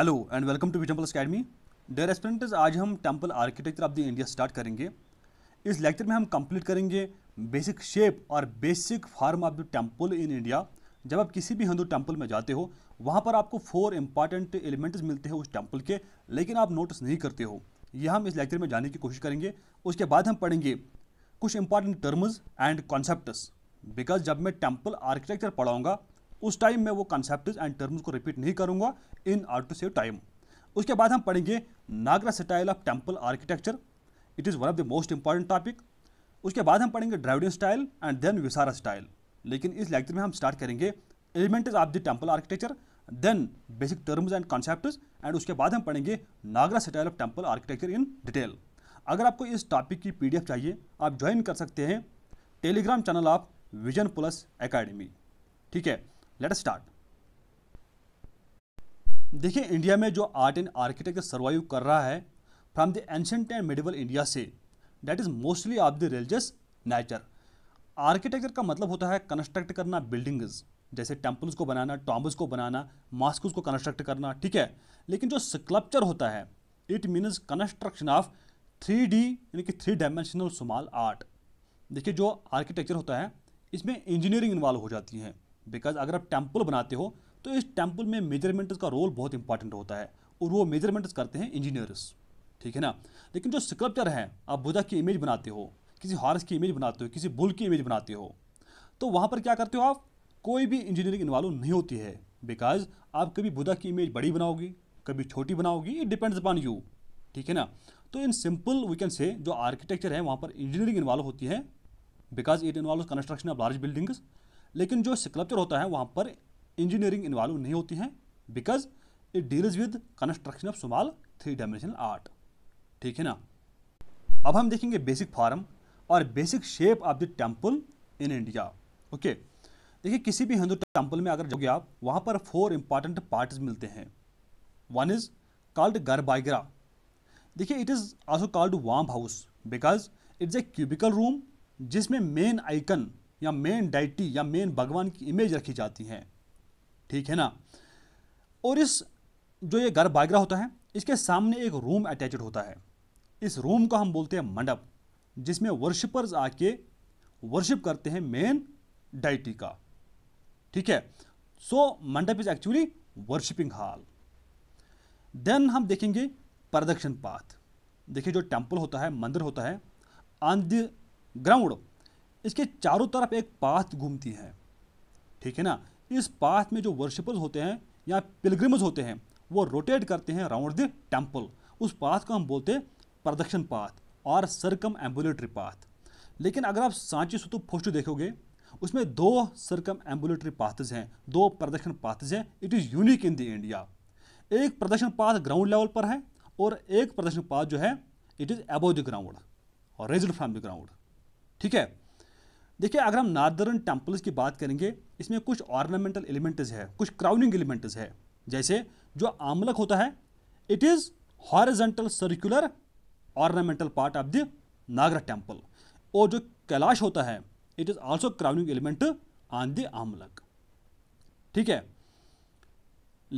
Hello and welcome to temple academy dear aspirants आज हम temple architecture of the India start करेंगे इस lecture में हम कंप्लीट करेंगे बेसिक शेप और basic form of the temple in India जब आप किसी भी हिंदू टेम्पल में जाते हो वहाँ पर आपको फोर इंपॉर्टेंट एलिमेंट्स मिलते हैं उस टेम्पल के लेकिन आप नोटिस नहीं करते हो यह हम इस लेक्चर में जाने की कोशिश करेंगे उसके बाद हम पढ़ेंगे कुछ important terms and concept because जब मैं टेम्पल आर्किटेक्चर पढ़ाऊँगा उस टाइम में वो कॉन्सेप्ट एंड टर्म्स को रिपीट नहीं करूंगा इन आर टू सेव टाइम उसके बाद हम पढ़ेंगे Nagara style of temple architecture it is one of the most important topic उसके बाद हम पढ़ेंगे Dravida style and then Vesara style लेकिन इस लेक्चर में हम स्टार्ट करेंगे element of the temple architecture then basic terms and concept and उसके बाद हम पढ़ेंगे Nagara style of temple architecture in detail अगर आपको इस टॉपिक की पी चाहिए आप ज्वाइन कर सकते हैं Telegram channel of Vision Plus Academy ठीक है लेट स्टार्ट देखिए इंडिया में जो आर्ट एंड आर्किटेक्चर सर्वाइव कर रहा है from the ancient and medieval India से that is mostly of the religious nature architecture का मतलब होता है कंस्ट्रक्ट करना बिल्डिंग्स जैसे टेम्पल्स को बनाना टॉम्बस को बनाना मास्क को कंस्ट्रक्ट करना ठीक है लेकिन जो स्कल्पचर होता है it means construction of three D यानी कि थ्री डायमेंशनल स्मॉल आर्ट देखिए जो आर्किटेक्चर होता है इसमें इंजीनियरिंग इन्वॉल्व हो जाती है बिकॉज अगर आप टेम्पल बनाते हो तो इस टेम्पल में मेजरमेंट्स का रोल बहुत इंपॉर्टेंट होता है और वो मेजरमेंट्स करते हैं इंजीनियर्स ठीक है ना लेकिन जो स्कल्पचर हैं आप बुधा की इमेज बनाते हो किसी हॉर्स की इमेज बनाते हो किसी बुल की इमेज बनाते हो तो वहाँ पर क्या करते हो आप कोई भी इंजीनियरिंग इन्वॉल्व नहीं होती है बिकॉज आप कभी बुधा की इमेज बड़ी बनाओगी कभी छोटी बनाओगी इट डिपेंड्स अपॉन यू ठीक है ना तो in simple we can say जो आर्किटेक्चर है वहाँ पर इंजीनियरिंग इन्वॉल्व होती है because it involve construction of large buildings लेकिन जो स्कल्पचर होता है वहाँ पर इंजीनियरिंग इन्वॉल्व नहीं होती हैं because it deals with construction of small three dimensional art ठीक है ना अब हम देखेंगे बेसिक फॉर्म और basic shape of the temple in India okay देखिए किसी भी हिंदू टेम्पल में अगर जो आप वहाँ पर फोर इंपॉर्टेंट पार्ट मिलते हैं वन इज़ कॉल्ड गर्बाइगरा देखिए it is also called womb house because it's a cubical room जिसमें मेन आइकन या मेन डाइटी या मेन भगवान की इमेज रखी जाती है ठीक है ना और इस जो ये घर बागरा होता है इसके सामने एक रूम अटैचड होता है इस रूम को हम बोलते हैं मंडप जिसमें वर्शिपर्स आके वर्शिप करते हैं मेन डाइटी का ठीक है so mandapa is actually worshipping hall then हम देखेंगे प्रदक्षिण पाथ देखिए जो टेम्पल होता है मंदिर होता है ऑन द ग्राउंड इसके चारों तरफ एक पाथ घूमती है ठीक है ना इस पाथ में जो वर्शिपर्स होते हैं या पिलग्रिम्स होते हैं वो रोटेट करते हैं राउंड द टेम्पल उस पाथ को हम बोलते हैं प्रदक्षिण पाथ और सरकम एम्बुलेटरी पाथ लेकिन अगर आप सांची सुतु फोस्टू देखोगे उसमें दो सरकम एम्बुलेटरी पाथज हैं दो प्रदक्षिण पाथज हैं it is unique in the India एक प्रदक्षिण पाथ ग्राउंड लेवल पर है और एक प्रदर्शन पाथ जो है it is above the ground और रेज्ड फ्रॉम द ग्राउंड ठीक है देखिए अगर हम नादरन टेम्पल्स की बात करेंगे इसमें कुछ ऑर्नामेंटल एलिमेंट्स है कुछ क्राउनिंग एलिमेंट्स है जैसे जो आमलक होता है it is horizontal circular ornamental part of the Nagara temple और जो कैलाश होता है it is also crowning element on the amalaka ठीक है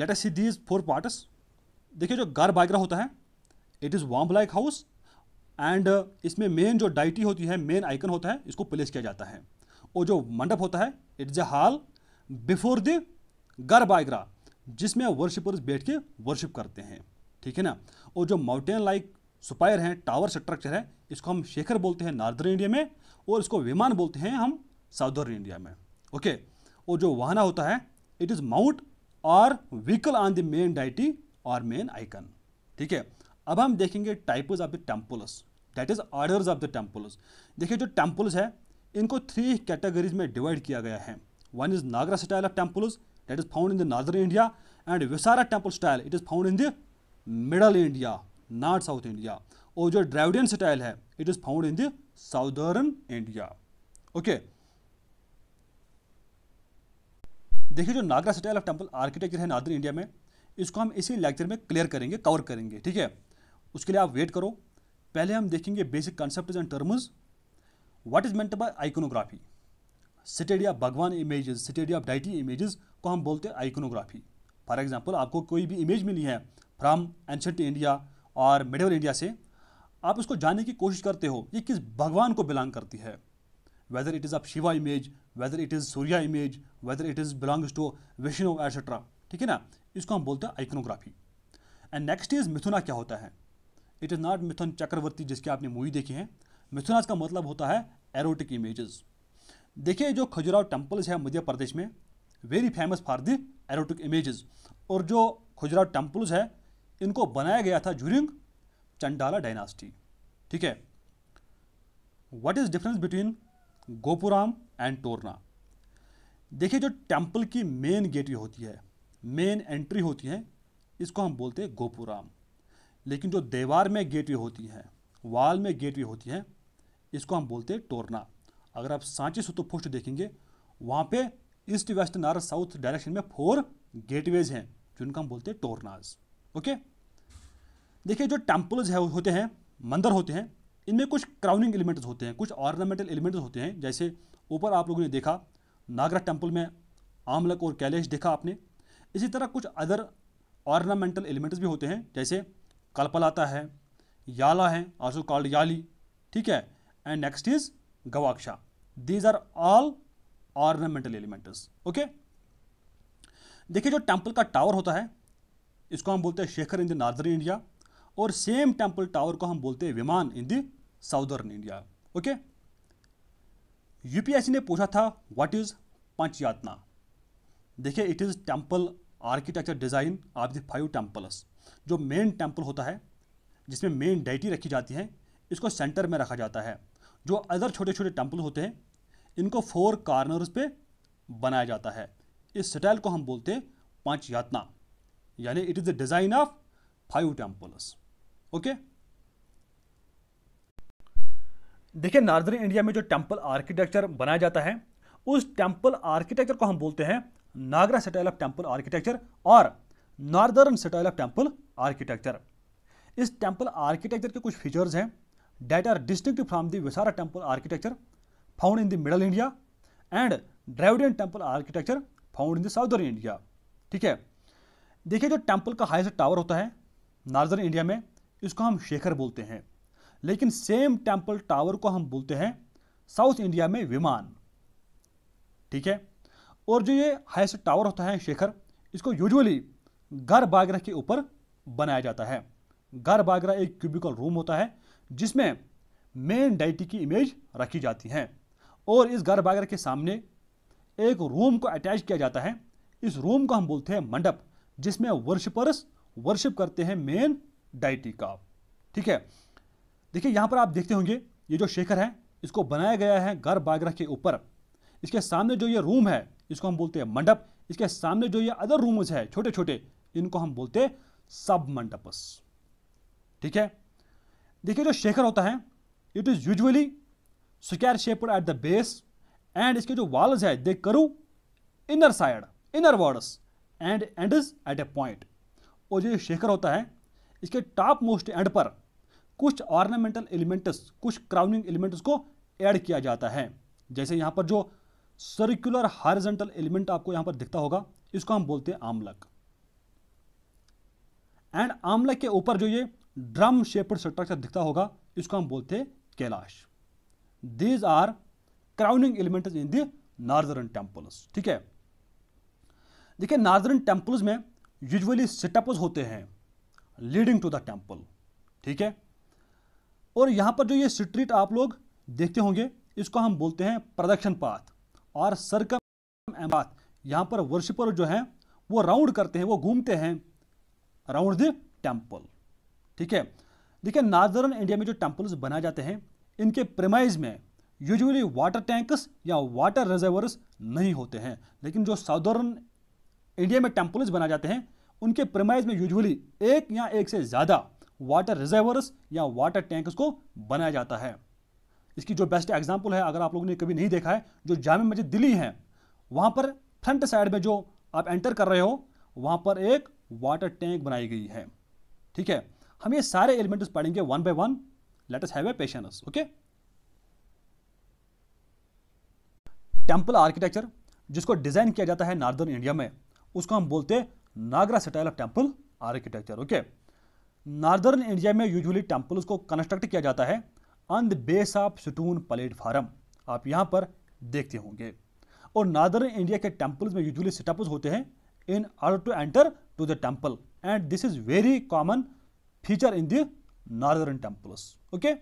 let us see these four parts देखिए जो गार बागरा होता है इट इज़ वार्म लाइक हाउस एंड uh, इसमें मेन जो डाइटी होती है मेन आइकन होता है इसको प्लेस किया जाता है और जो मंडप होता है it's a hall before the garbhagriha जिसमें वर्शिपर्स बैठ के वर्शिप करते हैं ठीक है ना और जो माउंटेन लाइक सुपायर हैं टावर स्ट्रक्चर है इसको हम शेखर बोलते हैं नार्दर्न इंडिया में और इसको विमान बोलते हैं हम साउदर्न इंडिया में ओके और जो वाहना होता है इट इज़ माउंट और vehicle on the main deity और मेन आइकन ठीक है अब हम देखेंगे types of the temples that is orders of the temples देखिए जो टेम्पल्स है इनको थ्री कैटेगरीज में डिवाइड किया गया है one is Nagara style of temples that is found in the northern India and Vesara temple style it is found in the middle India north south India और जो ड्राइवडियन स्टाइल है it is found in the southern India okay देखिए जो Nagara style of temple architecture है northern India में इसको हम इसी लेक्चर में क्लियर करेंगे कवर करेंगे ठीक है उसके लिए आप वेट करो पहले हम देखेंगे basic concept and terms what is meant by iconography study of भगवान images study of deity images को हम बोलते हैं आइकोनोग्राफी फॉर एग्जाम्पल आपको कोई भी इमेज मिली है फ्राम एंशंट इंडिया और मिडिल इंडिया से आप उसको जानने की कोशिश करते हो ये किस भगवान को बिलोंग करती है whether it is of Shiva image whether it is Surya image whether it is belongs to Vishnu etcetera ठीक है ना इसको हम बोलते हैं iconography and next is mithuna क्या होता है it is not Mithun Chakraborty जिसकी आपने मूवी देखी है मिथुनाज का मतलब होता है एरोटिक इमेजेस देखिए जो खजुराव टेम्पल्स है मध्य प्रदेश में very famous for the erotic images और जो खजुराव टेम्पल्स है इनको बनाया गया था जूरिंग चंडाला डायनास्टी ठीक है what is difference between gopuram and torana देखिए जो टेम्पल की मेन गेट होती है मेन एंट्री होती है इसको हम बोलते हैं गोपुराम लेकिन जो देवार में गेटवे होती है वाल में गेटवे होती है इसको हम बोलते हैं टोरना अगर आप सांची सुतुपुष्ट देखेंगे वहाँ पे east west north south direction में फोर गेटवेज हैं जिनका हम बोलते हैं टोरनाज ओके देखिए जो टेम्पल्स है होते हैं मंदिर होते हैं इनमें कुछ क्राउनिंग एलिमेंट्स होते हैं कुछ ऑर्नामेंटल एलिमेंट्स होते हैं जैसे ऊपर आप लोगों ने देखा नागरा टेम्पल में आमलक और कैलेश देखा आपने इसी तरह कुछ अदर ऑर्नामेंटल एलिमेंट्स भी होते हैं जैसे कल्पल आता है याला है ऑल्सो कॉल्ड याली ठीक है and next is gavaksha these are all ornamental elements okay देखिए जो टेम्पल का टावर होता है इसको हम बोलते हैं shikhara in the northern India और सेम टेम्पल टावर को हम बोलते हैं vimana in the southern India okay UPSC ने पूछा था व्हाट इज पंचयातना देखिए it is temple architecture design of the five temples जो मेन टेम्पल होता है जिसमें मेन डाइटी रखी जाती है इसको सेंटर में रखा जाता है जो अदर छोटे छोटे टेम्पल होते हैं इनको फोर कार्नर्स पे बनाया जाता है इस स्टाइल को हम बोलते हैं पांच यातना यानी it is the design of five temples okay देखिए नार्दर्न इंडिया में जो टेम्पल आर्किटेक्चर बनाया जाता है उस टेम्पल आर्किटेक्चर को हम बोलते हैं Nagara style of temple architecture और northern style of temple architecture इस टेम्पल आर्किटेक्चर के कुछ फीचर्स हैं that are distinct from the Vesara temple architecture found in the middle India and Dravidian temple architecture found in the southern India ठीक है देखिए जो temple का हाइस्ट टावर होता है नॉर्दर्न इंडिया में इसको हम शेखर बोलते हैं लेकिन सेम टेम्पल टावर को हम बोलते हैं साउथ इंडिया में विमान ठीक है और जो ये हाइस्ट टावर होता है शेखर इसको यूजुअली घर बागरा के ऊपर बनाया जाता है घर बागरा एक क्यूबिकल रूम होता है जिसमें मेन डाइटी की इमेज रखी जाती है और इस घर बागरा के सामने एक रूम को अटैच किया जाता है इस रूम को हम बोलते हैं मंडप जिसमें वर्शिपर्स वर्शिप करते हैं मेन डाइटी का ठीक है देखिए यहाँ पर आप देखते होंगे ये जो शेखर है इसको बनाया गया है घर बागरा के ऊपर इसके सामने जो ये रूम है इसको हम बोलते हैं मंडप इसके सामने जो ये अदर रूम्स है छोटे छोटे इनको हम बोलते सब मंडपस ठीक है देखिए जो शेखर होता है it is usually square shaped at the base and इसके जो वॉल्स है they curve inner side inwards and end is at a point और जो शेखर होता है इसके टॉप मोस्ट एंड पर कुछ ऑर्नामेंटल एलिमेंट्स कुछ क्राउनिंग एलिमेंट्स को ऐड किया जाता है जैसे यहां पर जो सर्कुलर हॉरिजेंटल एलिमेंट आपको यहां पर दिखता होगा इसको हम बोलते हैं आमलक एंड आमला के ऊपर जो ये ड्रम शेप्ड स्ट्रक्चर दिखता होगा इसको हम बोलते हैं kalasha these are crowning element in the northern temples ठीक है देखिए नार्दर्न टेम्पल्स में यूजली स्टेप्स होते हैं लीडिंग टू द टेम्पल ठीक है और यहाँ पर जो ये स्ट्रीट आप लोग देखते होंगे इसको हम बोलते हैं प्रदक्षिण पाथ और सरकम पाथ यहाँ पर वर्शिपर जो है वो राउंड करते हैं वो घूमते हैं अराउंड द टेम्पल ठीक है देखिए नार्दर्न इंडिया में जो टेम्पल्स बनाए जाते हैं इनके प्रेमाइज में यूजुअली वाटर टैंक्स या वाटर रिजर्वर्स नहीं होते हैं लेकिन जो साउदर्न इंडिया में टेम्पल्स बनाए जाते हैं उनके प्रेमाइज में यूजुअली एक या एक से ज़्यादा वाटर रिजर्वर्स या वाटर टैंक्स को बनाया जाता है इसकी जो बेस्ट एग्जाम्पल है अगर आप लोगों ने कभी नहीं देखा है जो जाम मस्जिद दिल्ली है वहाँ पर फ्रंट साइड में जो आप एंटर कर रहे हो वहाँ पर एक वाटर टैंक बनाई गई है ठीक है हम ये सारे एलिमेंट्स पढ़ेंगे one by one let us have a patience okay temple architecture जिसको डिज़ाइन किया जाता है नार्दर्न इंडिया में उसको हम बोलते हैं Nagara style of temple architecture okay northern India में यूजुअली टेम्पल्स को कंस्ट्रक्ट किया जाता है on the base of stone platform आप यहां पर देखते होंगे और नार्दर्न इंडिया के टेम्पल्स में यूजुअली सेटअप्स होते हैं in order to enter to the temple and this is very common feature in the northern temples. Okay?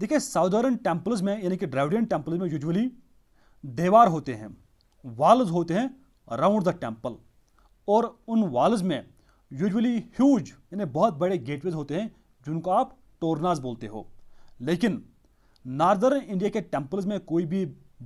देखिए साउदर्न टेम्पल्स में यानी कि ड्राइवडियन टेम्पल्स में यूजुअली देवार होते हैं वॉल्स होते हैं अराउंड द टेम्पल और उन वॉल्स में यूजुअली ह्यूज यानी बहुत बड़े गेटवेज होते हैं जिनको आप टोरनाज बोलते हो लेकिन नार्दर्न इंडिया के टेम्पल्स में कोई भी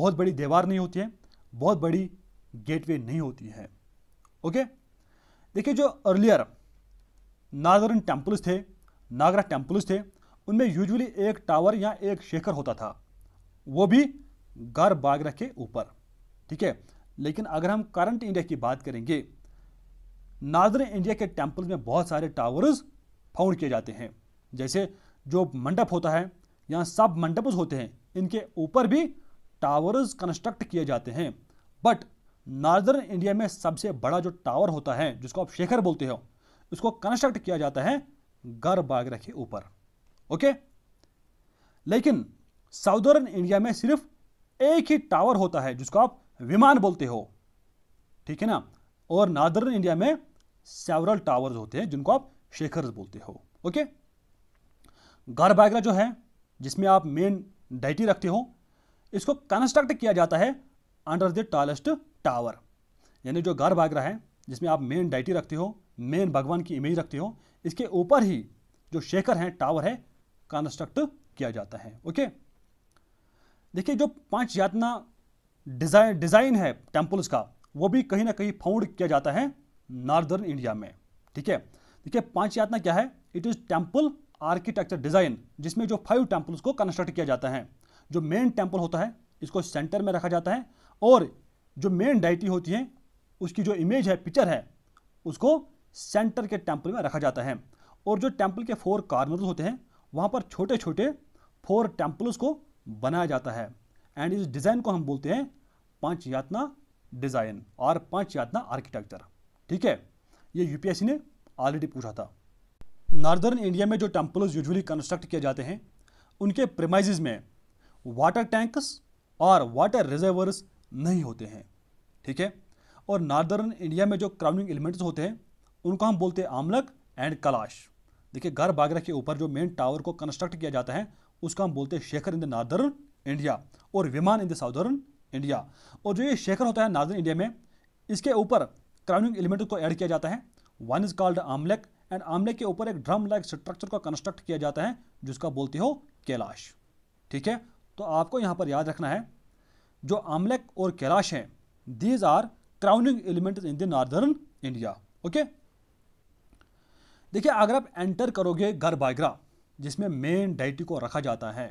बहुत बड़ी दीवार नहीं होती है बहुत बड़ी गेटवे नहीं होती है ओके देखिए जो अर्लियर नागरन टेम्पल्स थे नागरा टेम्पल्स थे उनमें यूजुअली एक टावर या एक शेखर होता था वो भी गार बागरा के ऊपर ठीक है लेकिन अगर हम करंट इंडिया की बात करेंगे नादर इंडिया के टेम्पल्स में बहुत सारे टावर्स फाउंड किए जाते हैं जैसे जो मंडप होता है या सब मंडप होते हैं इनके ऊपर भी टावर्स कंस्ट्रक्ट किए जाते हैं बट नॉर्दर्न इंडिया में सबसे बड़ा जो टावर होता है जिसको आप शेखर बोलते हो उसको कंस्ट्रक्ट किया जाता है गर बागरा के ऊपर ओके लेकिन साउदर्न इंडिया में सिर्फ एक ही टावर होता है जिसको आप विमान बोलते हो ठीक है ना और नॉर्दर्न इंडिया में सेवरल टावर्स होते हैं जिनको आप शेखर बोलते हो ओके गर बागरा जो है जिसमें आप मेन डाइटी रखते हो इसको कंस्ट्रक्ट किया जाता है अंडर द टॉलेस्ट टावर यानी जो भाग रहा है जिसमें आप मेन डाइटी रखते हो मेन भगवान की इमेज रखते हो इसके ऊपर ही जो शेखर है टावर है कंस्ट्रक्ट किया जाता है ओके देखिए जो पांच यातना डिजाइन डिजाइन है टेम्पल्स का वो भी कहीं ना कहीं फाउंड किया जाता है नॉर्दर्न इंडिया में ठीक है देखिए पांच यातना क्या है it is temple architecture design जिसमें जो फाइव टेम्पल्स को कंस्ट्रक्ट किया जाता है जो मेन टेम्पल होता है इसको सेंटर में रखा जाता है और जो मेन डाइटी होती है उसकी जो इमेज है पिक्चर है उसको सेंटर के टेम्पल में रखा जाता है और जो टेम्पल के फोर कार्नर होते हैं वहाँ पर छोटे छोटे फोर टेम्पल्स को बनाया जाता है एंड इस डिज़ाइन को हम बोलते हैं पांच यातना डिज़ाइन और पांच यातना आर्किटेक्चर ठीक है ये यूपीएससी ने ऑलरेडी पूछा था नॉर्दर्न इंडिया में जो टेम्पल्स यूजुअली कंस्ट्रक्ट किए जाते हैं उनके प्रेमाइज में वाटर टैंक्स और वाटर रिजर्वर्स नहीं होते हैं ठीक है और नार्दर्न इंडिया में जो क्राउनिंग एलिमेंट्स होते हैं उनको हम बोलते हैं आमलक एंड कलाश देखिए घर बागरा के ऊपर जो मेन टावर को कंस्ट्रक्ट किया जाता है उसका हम बोलते हैं shikhara in the northern India और vimana in the southern India और जो ये शेखर होता है नार्दर्न इंडिया में इसके ऊपर क्राउनिंग एलिमेंट को ऐड किया जाता है one is called amalaka and amalaka के ऊपर एक ड्रम लाइक स्ट्रक्चर को कंस्ट्रक्ट किया जाता है जिसका बोलते हो कैलाश ठीक है तो आपको यहाँ पर याद रखना है जो आमलेक और कैलाश हैं these are crowning element in the northern India okay देखिए अगर आप एंटर करोगे घर बाइग्रा जिसमें मेन डाइटी को रखा जाता है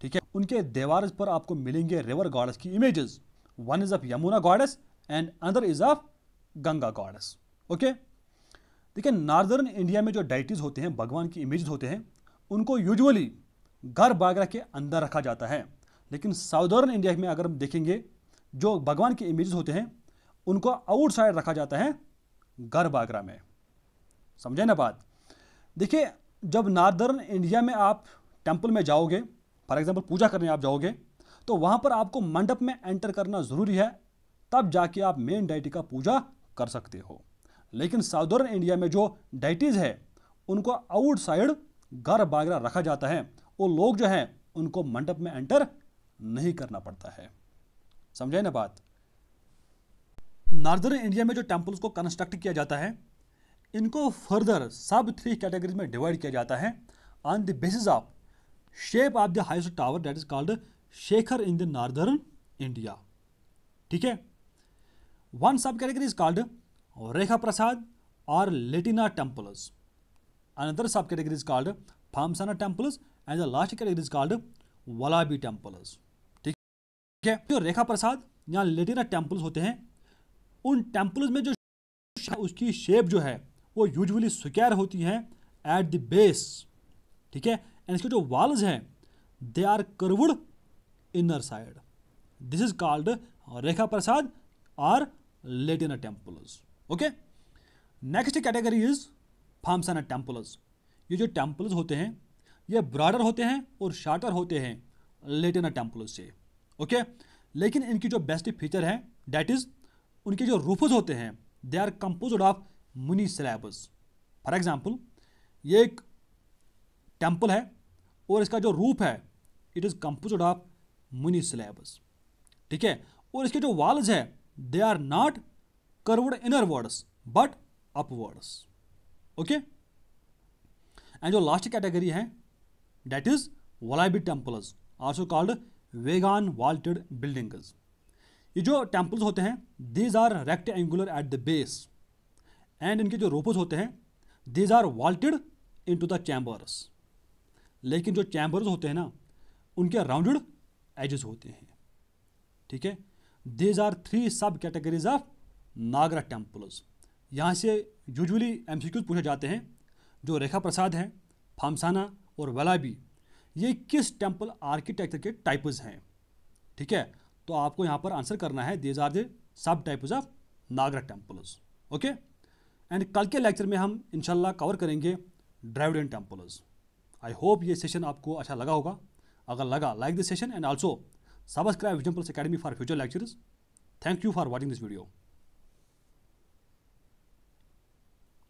ठीक है उनके देवार पर आपको मिलेंगे रिवर गॉडस की images one is of Yamuna goddess and other is of Ganga goddess okay देखिए नॉर्दर्न इंडिया में जो डाइटीज होते हैं भगवान की इमेज होते हैं उनको यूजुअली घर बागरा के अंदर रखा जाता है लेकिन साउदर्न इंडिया में अगर हम देखेंगे जो भगवान के इमेजेस होते हैं उनको आउटसाइड रखा जाता है गर्भ आगरा में समझे ना बात देखिए जब नार्दर्न इंडिया में आप टेम्पल में जाओगे फॉर एग्जाम्पल पूजा करने आप जाओगे तो वहाँ पर आपको मंडप में एंटर करना ज़रूरी है तब जाके आप मेन डाइटी का पूजा कर सकते हो लेकिन साउदर्न इंडिया में जो डाइटीज़ है उनको आउटसाइड गर्भ बागरा रखा जाता है वो लोग जो हैं उनको मंडप में एंटर नहीं करना पड़ता है समझे ना बात नार्दर्न इंडिया में जो टेम्पल्स को कंस्ट्रक्ट किया जाता है इनको फर्दर सब थ्री कैटेगरीज में डिवाइड किया जाता है on the basis of shape of the highest tower that is called shikhara in the northern India ठीक है one sub category is called rekha prasada और latina temples sub category is called Phamsana temples and the last category is called valabhi temples ठीक है जो रेखा प्रसाद यहाँ लेटिना temples होते हैं उन टेम्पल्स में जो उसकी शेप जो है वो यूजुअली स्क्र होती है एट द बेस ठीक है एंड इसके जो वाल्स हैं they are curved inner side this is called rekha prasada or latina temples okay next category is phamsana temples ये जो टेम्पल्स होते हैं ये ब्रॉडर होते हैं और शार्टर होते हैं लेटिना टेम्पल्स से ओके लेकिन इनकी जो बेस्ट फीचर है डैट इज़ उनके जो रूफज होते हैं they are compose of many slabs for example ये एक टेम्पल है और इसका जो रूफ है it is compose of many slabs ठीक है और इसके जो वॉल्स है they are not curved inwards but upwards okay and जो लास्ट कैटेगरी है that is valabhi temples also called wagon vaulted buildings ये जो टेम्पल्स होते हैं these are rectangular at the base and इनके जो रोपज होते हैं these are vaulted into the chambers लेकिन जो चैम्बर्स होते हैं ना उनके राउंडेड एजेस होते हैं ठीक है these are three sub categories of Nagara temples यहाँ से यूजली एम पूछे जाते हैं जो रेखा प्रसाद हैं फामसाना और वलाबी ये किस टेम्पल आर्किटेक्चर के टाइप्स हैं ठीक है तो आपको यहाँ पर आंसर करना है these are the sub types of Nagara temples okay and कल के लेक्चर में हम इनशाला कवर करेंगे ड्राइवडन टेम्पल्स आई होप ये सेशन आपको अच्छा लगा होगा अगर लगा like this session and also subscribe विजम्पल्स academy for future lectures thank you for watching this video